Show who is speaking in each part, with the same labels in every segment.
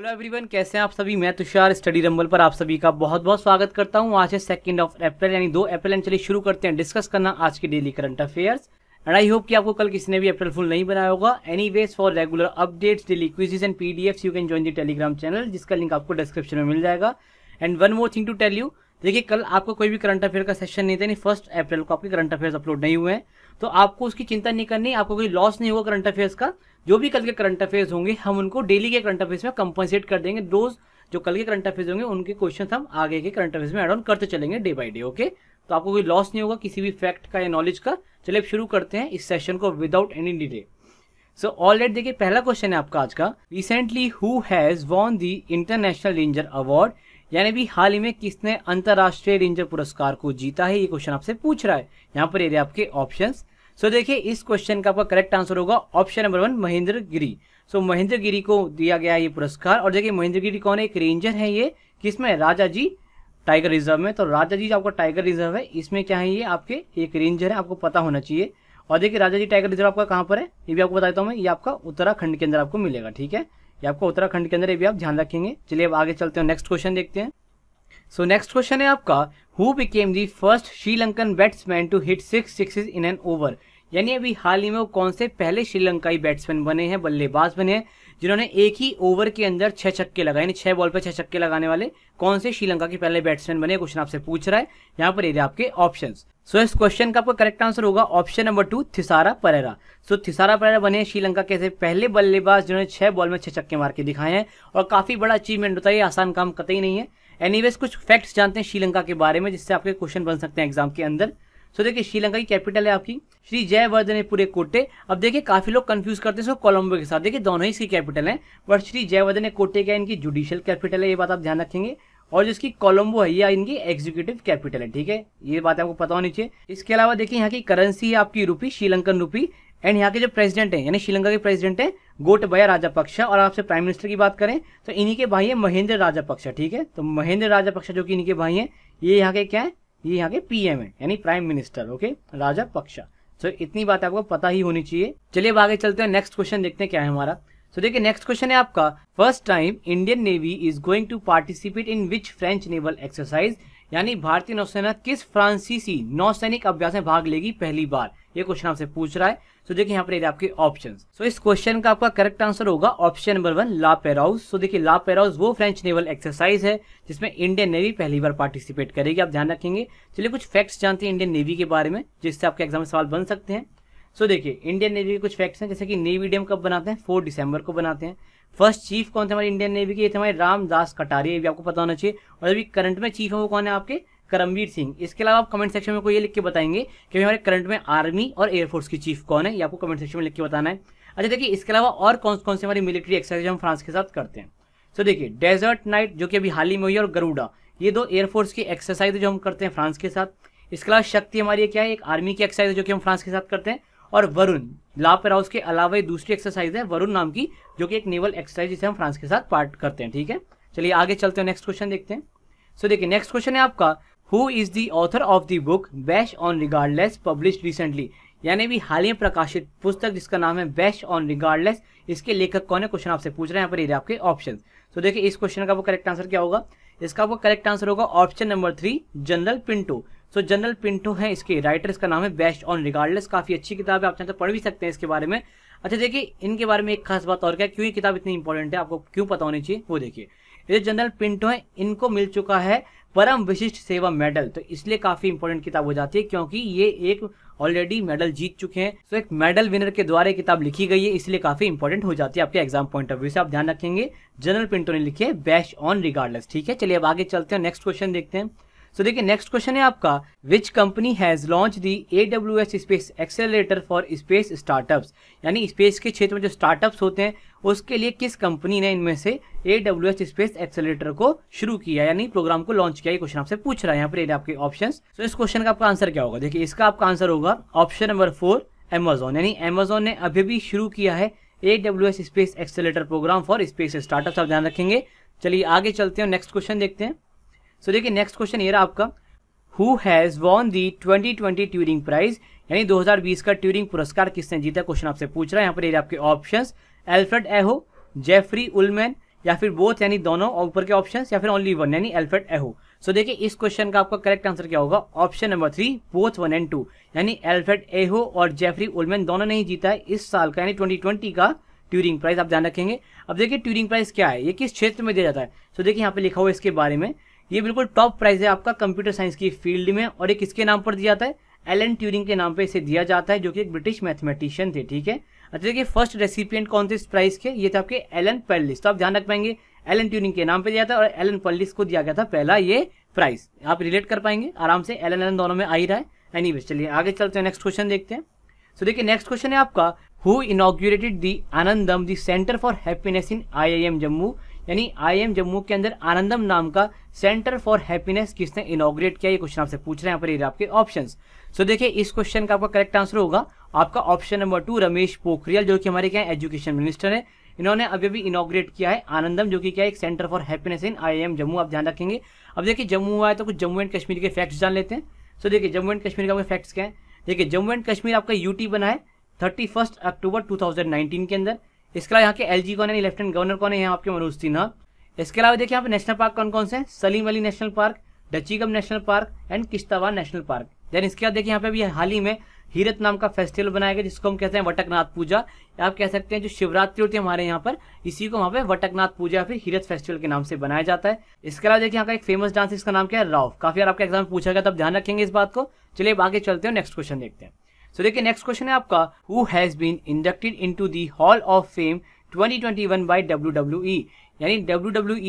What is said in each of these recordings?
Speaker 1: hello everyone कैसे हैं आप सभी मैं तुषार स्टडी रंबल पर आप सभी का बहुत बहुत स्वागत करता हूं आज है सेकंड ऑफ अप्रैल यानी दो अप्रैल एंड चलिए शुरू करते हैं डिस्कस करना आज के daily current affairs and I hope कि आपको कल किसी ने भी अप्रैल फुल नहीं बनाया होगा anyways for regular updates daily quizzes and पी you can join the Telegram channel जिसका लिंक आपको डिस्क्रिप्शन में मिल जाएगा and one more thing to tell you देखिए कल आपको कोई भी करंट अफेयर का सेशन नहीं था यानी फर्स्ट अप्रैल को आपके करंट अफेयर्स अपलोड नहीं हुए हैं तो आपको उसकी चिंता नहीं करनी आपको कोई लॉस नहीं होगा करंट अफेयर्स का जो भी कल के करंट अफेयर्स होंगे हम उनको डेली के करंट अफेयर्स में कंपनसेट कर देंगे रोज जो कल के करंट अफेयर्स होंगे उनके क्वेश्चन हम आगे के करंट अफेयर्स में एड ऑन करते चलेंगे डे बाई डे ओके तो आपको कोई लॉस नहीं होगा किसी भी फैक्ट का या नॉलेज का चलिए शुरू करते हैं इस सेशन को without any delay so already देखिए पहला क्वेश्चन है आपका आज का recently who has won the International Ranger Award यानी भी हाल ही में किसने अंतर्राष्ट्रीय रेंजर पुरस्कार को जीता है ये क्वेश्चन आपसे पूछ रहा है यहाँ पर ये आपके ऑप्शंस सो so, देखिए इस क्वेश्चन का आपका करेक्ट आंसर होगा option number one Mahendra Giri so so, Mahendra Giri को दिया गया ये पुरस्कार और देखिए महेंद्र गिरी कौन है एक रेंजर है ये किसमें राजा जी टाइगर रिजर्व में तो राजा जी जो आपका टाइगर रिजर्व है इसमें क्या है ये आपके एक रेंजर है आपको पता होना चाहिए और देखिए राजा जी टाइगर रिजर्व आपका कहाँ पर है ये भी आपको बता देता हूँ मैं ये आपका उत्तराखंड के अंदर आपको मिलेगा ठीक है ये आपको उत्तराखंड के अंदर ये भी आप ध्यान रखेंगे चलिए अब आगे चलते हैं नेक्स्ट क्वेश्चन देखते हैं सो नेक्स्ट क्वेश्चन है आपका who became the first Sri Lankan batsman to hit six sixes in an over यानी अभी हाल ही में वो कौन से पहले श्रीलंकाई बैट्समैन बने हैं बल्लेबाज बने हैं जिन्होंने एक ही ओवर के अंदर छह छक्के लगाए यानी छह बॉल पर छह छक्के लगाने वाले कौन से श्रीलंका के पहले बैट्समैन बने क्वेश्चन आपसे पूछ रहा है यहाँ पर ये आपके ऑप्शन सो इस क्वेश्चन का आपका करेक्ट आंसर होगा option number two Thisara Perera so so, Thisara Perera बने श्रीलंका के पहले बल्लेबाज जिन्होंने छह बॉल में छह छक्के मार के दिखाए हैं और काफी बड़ा अचीवमेंट होता है ये आसान काम कतई नहीं है एनी कुछ फैक्ट्स जानते हैं श्रीलंका के बारे में जिससे आपके क्वेश्चन बन सकते हैं एग्जाम के अंदर सो देखिए श्रीलंका की कैपिटल है आपकी श्री जयवर्धन पूरे कोटे अब देखिए काफी लोग कंफ्यूज करते हैं सो कोलंबो के साथ देखिए दोनों ही इसकी कैपिटल है बट श्री जयवर्धन कोटे क्या इनकी जुडिशियल कैपिटल है ये बात आप ध्यान रखेंगे और जो इसकी कोलंबो है ये इनकी एग्जीक्यूटिव कैपिटल है ठीक है ये बात आपको पता होनी चाहिए इसके अलावा देखिए यहाँ की करेंसी है आपकी रूपी श्रीलंकन रूपी एंड यहाँ के जो प्रेसिडेंट हैं यानी श्रीलंका के प्रेसिडेंट हैं गोटबया राजापक्षा और आपसे प्राइम मिनिस्टर की बात करें तो इन्हीं के भाई है महेंद्र राजापक्षा ठीक है तो महेंद्र राजापक्षा जो कि इनके भाई हैं ये यहाँ के क्या है ये यहाँ के पीएम है यानी prime minister okay Rajapaksa so so, इतनी बात आपको पता ही होनी चाहिए चलिए अब आगे चलते हैं नेक्स्ट क्वेश्चन देखते हैं क्या है हमारा सो so, देखिए नेक्स्ट क्वेश्चन है आपका first time Indian Navy is going to participate in which French naval exercise यानी भारतीय नौसेना किस फ्रांसीसी नौसैनिक अभ्यास में भाग लेगी पहली बार ये क्वेश्चन आपसे पूछ रहा है तो देखिए यहाँ पर आपके ऑप्शन सो इस क्वेश्चन का आपका करेक्ट आंसर होगा option number one La Perouse so देखिए ला पेराउस वो फ्रेंच नेवल एक्सरसाइज है जिसमें इंडियन नेवी पहली बार पार्टिसिपेट करेगी आप ध्यान रखेंगे चलिए कुछ फैक्ट्स जानते हैं इंडियन नेवी के बारे में जिससे आपके एग्जाम सवाल बन सकते हैं सो so, देखिए इंडियन नेवी के कुछ फैक्ट्स हैं जैसे कि नेवी डेम कब बनाते हैं फोर दिसंबर को बनाते हैं फर्स्ट चीफ कौन थे हमारे इंडियन नेवी के ये थे हमारे रामदास कटारी ये भी आपको पता होना चाहिए और अभी करंट में चीफ है वो कौन है आपके करमवीर सिंह इसके अलावा आप कमेंट सेक्शन में कोई ये लिख के बताएंगे कि हमारे करंट में आर्मी और एयरफोर्स की चीफ कौन है ये आपको कमेंट सेक्शन में लिख के बताना है अच्छा देखिए इसके अलावा और कौन कौन से हमारी मिलिट्री एक्सरसाइज हम फ्रांस के साथ करते हैं सो देखिए डेजर्ट नाइट जो कि अभी हाल ही में हुई है और गरुडा ये दो एयरफोर्स की एक्सरसाइज जो हम करते हैं फ्रांस के साथ इसके अलावा शक्ति हमारी क्या है एक आर्मी की एक्सरसाइज जो कि हम फ्रांस के साथ करते हैं और वरुण लाभ कराओ के अलावा ये दूसरी एक्सरसाइज है वरुण नाम की जो कि एक नेवल एक्सरसाइज जिसे हम फ्रांस के साथ पार्ट करते हैं ठीक है चलिए आगे चलते हैं नेक्स्ट क्वेश्चन देखते हैं सो देखिए नेक्स्ट क्वेश्चन है आपका who is the author of the book Bash on Regardless publish recently यानी भी हाल ही में प्रकाशित पुस्तक जिसका नाम है बैश ऑन रिगार्डलेस इसके लेखक कौन है क्वेश्चन आपसे पूछ रहे हैं यहाँ पर आपके ऑप्शन तो देखिए इस क्वेश्चन का वो करेक्ट आंसर क्या होगा इसका वो करेक्ट आंसर होगा option number three General Pinto so General Pinto है इसके राइटर इसका नाम है बेस्ट ऑन रिगार्डलेस काफ़ी अच्छी किताब है आप चाहते तो पढ़ भी सकते हैं इसके बारे में अच्छा देखिए इनके बारे में एक खास बात और क्या क्यों ये किताब इतनी इंपॉर्टेंट है आपको क्यों पता होनी चाहिए वो देखिए ये जनरल पिंटो है इनको मिल चुका है परम विशिष्ट सेवा मेडल तो इसलिए काफ़ी इंपॉर्टेंट किताब हो जाती है क्योंकि ये एक ऑलरेडी मेडल जीत चुके हैं तो एक मेडल विनर के द्वारा किताब लिखी गई है इसलिए काफ़ी इंपॉर्टेंट हो जाती है आपके एग्जाम पॉइंट ऑफ व्यू से आप ध्यान रखेंगे जनरल पिंटो ने लिखी है बेस्ट ऑन रिगार्डलेस ठीक है चलिए अब आगे चलते हैं नेक्स्ट क्वेश्चन देखते हैं सो देखिए नेक्स्ट क्वेश्चन है आपका which company has launch the A W S space accelerator for space startups यानी स्पेस के क्षेत्र में जो स्टार्टअप्स होते हैं उसके लिए किस कंपनी ने इनमें से A W S space accelerator को शुरू किया यानी प्रोग्राम को लॉन्च किया ये क्वेश्चन आपसे पूछ रहा है यहाँ पर आपके ऑप्शन सो इस क्वेश्चन का आपका आंसर क्या होगा देखिए इसका आपका आंसर होगा ऑप्शन नंबर फोर एमेजोन यानी एमेजोन ने अभी भी शुरू किया है A W S space accelerator programme for space startup आप ध्यान रखेंगे चलिए आगे चलते हैं नेक्स्ट क्वेश्चन देखते हैं सो देखिए नेक्स्ट क्वेश्चन ये रहा आपका who has won the 2020 Turing prize यानी 2020 का ट्यूरिंग पुरस्कार किसने जीता क्वेश्चन आपसे पूछ रहा है यहाँ पर ये आपके option Alfred Aho Jeffrey Ullman या फिर बोथ यानी दोनों और ऊपर के ऑप्शन या फिर ओनली वन यानी एल्फ्रेड एहो सो देखिए इस क्वेश्चन का आपका करेक्ट आंसर क्या होगा option number three both one and two यानी एल्फ्रेड एहो और जेफरी उलमैन दोनों ने ही जीता है इस साल का यानी ट्वेंटी का ट्यूरिंग प्राइज आप ध्यान रखेंगे अब देखिए ट्यूरिंग प्राइज क्या है ये किस क्षेत्र में दिया जाता है सो देखिए यहाँ पे लिखा हुआ इसके बारे में ये बिल्कुल टॉप प्राइज है आपका कंप्यूटर साइंस की फील्ड में और ये किसके नाम पर दिया जाता है एलन ट्यूरिंग के नाम पे इसे दिया जाता है जो कि एक ब्रिटिश मैथमेटिशियन थे ठीक है अच्छा देखिए फर्स्ट रेसिपियंट कौन थे इस प्राइस के ये थे आपके एलन पर्लिस तो आप ध्यान रख पाएंगे एलन ट्यूरिंग के नाम पे दिया था और एलन पर्लिस को दिया गया था पहला ये प्राइस आप रिलेट कर पाएंगे आराम से एलन एलन दोनों में आ ही रहा है एनी चलिए आगे चलते हैं नेक्स्ट क्वेश्चन देखते हैं सो देखिए नेक्स्ट क्वेश्चन है आपका who inaugurated the Anandam the centre for happiness in I I M Jammu यानी आई एम जम्मू के अंदर आनंदम नाम का सेंटर फॉर हैप्पीनेस किसने इनोग्रेट किया ये क्वेश्चन आपसे पूछ रहे हैं यहाँ पर आपके ऑप्शन सो देखिए इस क्वेश्चन का आपका करेक्ट आंसर होगा आपका option number two Ramesh Pokhriyal जो कि हमारे क्या एजुकेशन मिनिस्टर है इन्होंने अभी अभी इनोग्रेट किया है आनंदम जो कि क्या एक centre for happiness in M Jammu आप ध्यान रखेंगे अब देखिए जम्मू आए तो कुछ जम्मू एंड कश्मीर के फैक्ट्स जान लेते हैं सो so, देखिए जम्मू एंड कश्मीर का फैक्ट्स क्या है देखिए जम्मू एंड कश्मीर आपका यूटी बना है थर्टी अक्टूबर टू के अंदर इसके अलावा यहाँ के एल कौन है लेफ्टिनेंट गवर्नर कौन है यहाँ आपके मनोज सिन्हा इसके अलावा देखिए यहाँ पे नेशनल पार्क कौन कौन से Salim Ali national park Dachigam national park and Kishtwar national park then इसके बाद देखिए यहाँ पे अभी हाल ही में हीरत नाम का फेस्टिवल बनाया गया जिसको हम कहते हैं वटकनाथ पूजा आप कह सकते हैं जो शिवरात्रि होती है हमारे यहाँ पर इसी को वहाँ पे वटकनाथ पूजा फिर हीरत फेस्टिवल के नाम से बनाया जाता है इसके अलावा देखिए यहाँ का एक फेमस डांस इसका नाम क्या है राव काफी यार आपका एग्जाम पूछा गया तब ध्यान रखेंगे इस बात को चलिए आगे चलते हो नेक्स्ट क्वेश्चन देखते हैं सो देखिए नेक्स्ट क्वेश्चन है आपका who has been inducted to the hall of fame 2021 by WWE यानी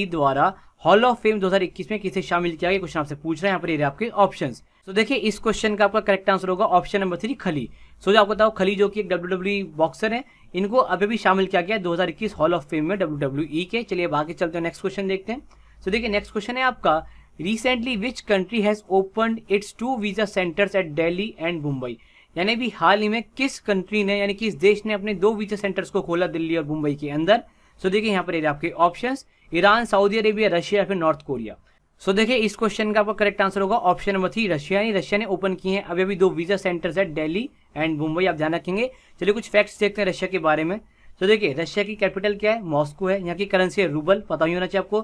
Speaker 1: ई e द्वारा हॉल ऑफ फेम 2021 में किसे शामिल किया गया क्वेश्चन आपसे पूछ रहे हैं यहाँ पर ये आपके ऑप्शन तो देखिए इस क्वेश्चन का आपका करेक्ट आंसर होगा option number three Khali so so, जो आपको बताओ खली जो कि एक डब्ल्यू बॉक्सर है इनको अभी भी शामिल किया गया इक्कीस हॉल ऑफ फेम में डब्ल्यू e के चलिए बाकी चलते हैं नेक्स्ट क्वेश्चन देखते हैं सो so, देखिए नेक्स्ट क्वेश्चन है आपका recently which country has open its two visa centres at Delhi and Mumbai यानी अभी हाल ही में किस कंट्री ने यानी किस देश ने अपने दो वीजा सेंटर्स को खोला दिल्ली और मुंबई के अंदर सो देखिए यहाँ पर आपके option Iran Saudi Arabia Russia फिर नॉर्थ कोरिया सो देखिए इस क्वेश्चन का आपका करेक्ट आंसर होगा ऑप्शन नंबर थ्री रशिया ने रशिया ने ओपन किए हैं अभी अभी दो वीजा सेंटर्स है दिल्ली एंड मुंबई आप ध्यान रखेंगे चलिए कुछ फैक्ट्स देखते हैं रशिया के बारे में तो देखिए रशिया की कैपिटल क्या है मॉस्को है यहाँ की करेंसी है रूबल पता ही होना चाहिए आपको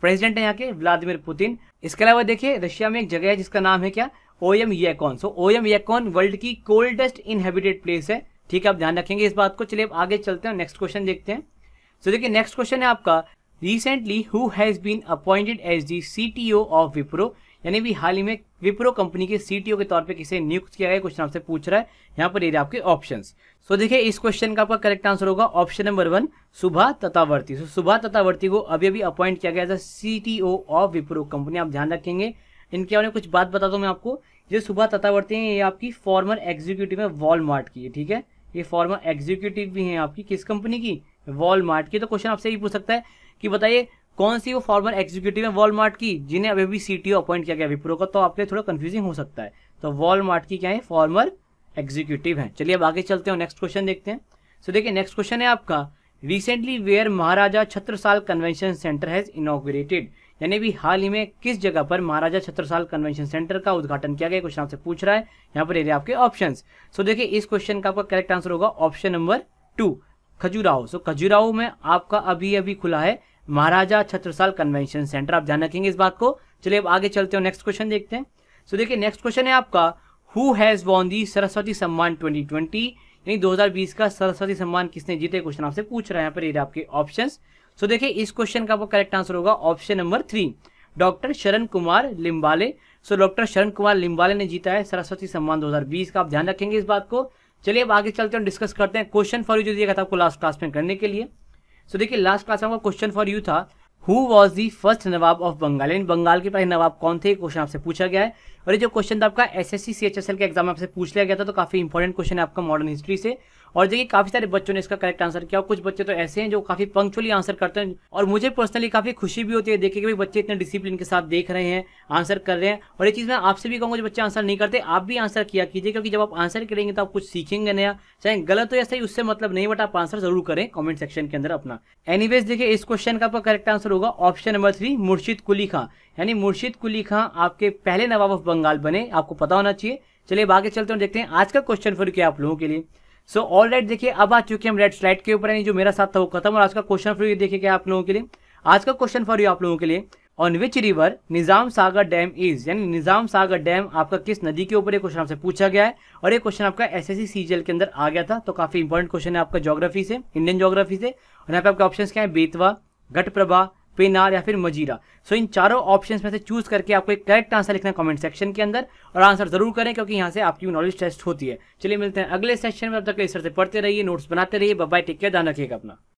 Speaker 1: प्रेसिडेंट है यहाँ के व्लादिमिर पुतिन इसके अलावा देखिए रशिया में एक जगह है जिसका नाम है क्या Oymyakon so Oymyakon world की कोल्डेस्ट इनहेबिटेड प्लेस है ठीक है आप ध्यान रखेंगे इस बात को चलिए आगे चलते हैं नेक्स्ट क्वेश्चन देखते हैं सो देखिए नेक्स्ट क्वेश्चन है आपका recently who has been appointed as the O of Wipro यानी भी हाल ही में विप्रो कंपनी के सीटीओ के तौर पे किसे नियुक्त किया गया क्वेश्चन आपसे पूछ रहा है यहाँ पर ये आपके ऑप्शन सो so, देखिए इस क्वेश्चन का आपका करेक्ट आंसर होगा option number one Subha Tatavarti so so, Subha Tatavarti को अभी अभी अपॉइंट किया गया था सीटीओ ऑफ विप्रो कंपनी आप ध्यान रखेंगे इनके बारे में कुछ बात बता दो मैं आपको ये सुबह ततावर्ती हैं ये आपकी फॉर्मर एग्जीक्यूटिव है वॉलमार्ट की ठीक है ये फॉर्मर एग्जीक्यूटिव भी हैं आपकी किस कंपनी की वॉलमार्ट की तो क्वेश्चन आपसे ये पूछ सकता है कि बताइए कौन सी वो फॉर्मर एग्जीक्यूटिव है वॉलमार्ट की जिन्हें अभी भी सी अपॉइंट किया गया विप्रो का तो आपके थोड़ा कन्फ्यूजिंग हो सकता है तो वॉलमार्ट की क्या है फॉर्मर एग्जीक्यूटिव है चलिए अब आगे चलते हैं नेक्स्ट क्वेश्चन देखते हैं सो देखिए नेक्स्ट क्वेश्चन है आपका recently where Maharaja Chhatrasal convention centre has inaugurated यानी भी हाल ही में किस जगह पर महाराजा छत्रसाल कन्वेंशन सेंटर का उद्घाटन किया गया क्वेश्चन आपसे पूछ रहा है यहाँ पर आपके ऑप्शन सो देखिये इस क्वेश्चन का आपका करेक्ट आंसर होगा option number two Khajuraho so so, Khajuraho में आपका अभी अभी खुला है महाराजा छत्रसाल कन्वेंशन सेंटर आप ध्यान रखेंगे इस बात को चलिए अब आगे चलते हो नेक्स्ट क्वेश्चन देखते हैं सो so, देखिए नेक्स्ट क्वेश्चन है आपका who has won the Saraswati Samman 2020 यानी 2020 का सरस्वती सम्मान किसने जीते क्वेश्चन आपसे पूछ रहे हैं यहाँ पर ये आपके ऑप्शंस सो देखिए इस क्वेश्चन का आपको करेक्ट आंसर होगा option number three doctor Sharan Kumar Limbale so doctor Sharan Kumar Limbale ने जीता है सरस्वती सम्मान 2020 का आप ध्यान रखेंगे इस बात को चलिए अब आगे चलते हैं डिस्कस करते हैं क्वेश्चन फॉर यू जो दिया था आपको लास्ट क्लास में करने के लिए सो so, देखिए लास्ट क्लास में आपका क्वेश्चन फॉर यू था who was the first Nawab of Bengal in Bengal के पहले नवाब कौन थे क्वेश्चन आपसे पूछा गया है और ये जो क्वेश्चन था आपका S S C H S L के एग्जाम में आपसे पूछ लिया गया था तो काफी इंपॉर्टेंट क्वेश्चन है आपका मॉडर्न हिस्ट्री से और देखिए काफी सारे बच्चों ने इसका करेक्ट आंसर किया और कुछ बच्चे तो ऐसे हैं जो काफी पंक्चुअली आंसर करते हैं और मुझे पर्सनली काफी खुशी भी होती है देखिए कि बच्चे इतने डिसिप्लिन के साथ देख रहे हैं आंसर कर रहे हैं और ये चीज मैं आपसे भी कहूँगा जो बच्चे आंसर नहीं करते आप भी आंसर किया कीजिए क्योंकि जब आप आंसर करेंगे तो आप कुछ सीखेंगे नया चाहे गलत हो या सही उससे मतलब नहीं बट आप आंसर जरूर करें कॉमेंट सेक्शन के अंदर अपना एनीवेज देखिए इस क्वेश्चन का आपका करेक्ट आंसर होगा option number three Murshid Quli खां यानी मुर्शिद कुली खां आपके पहले नवाब ऑफ बंगाल बने आपको पता होना चाहिए चलिए आगे चलते हैं देखते हैं आज का क्वेश्चन फिर क्या आप लोगों के लिए सो ऑल राइट देखिए अब आ चुके हम रेड स्लाइड के ऊपर जो मेरा साथ था वो खत्म और आज का क्वेश्चन फॉर यू देखिए क्या आप लोगों के लिए आज का क्वेश्चन फॉर यू आप लोगों के लिए on which river Nizam Sagar dam is यानी निजाम सागर डैम आपका किस नदी के ऊपर ये क्वेश्चन आपसे पूछा गया है और ये क्वेश्चन आपका एस एस के अंदर आ गया था तो काफी इंपॉर्टेंट क्वेश्चन है आपका जोग्राफी से इंडियन जोग्राफी से और यहाँ पे आपके ऑप्शन क्या है बेतवा गटप्रभा पेनार या फिर मजीरा सो so, इन चारों ऑप्शंस में से चूज करके आपको एक करेक्ट आंसर लिखना कमेंट सेक्शन के अंदर और आंसर जरूर करें क्योंकि यहाँ से आपकी नॉलेज टेस्ट होती है चलिए मिलते हैं अगले सेशन में तब तक इस तरह से पढ़ते रहिए नोट्स बनाते रहिए बाय टेक केयर ध्यान रखिएगा अपना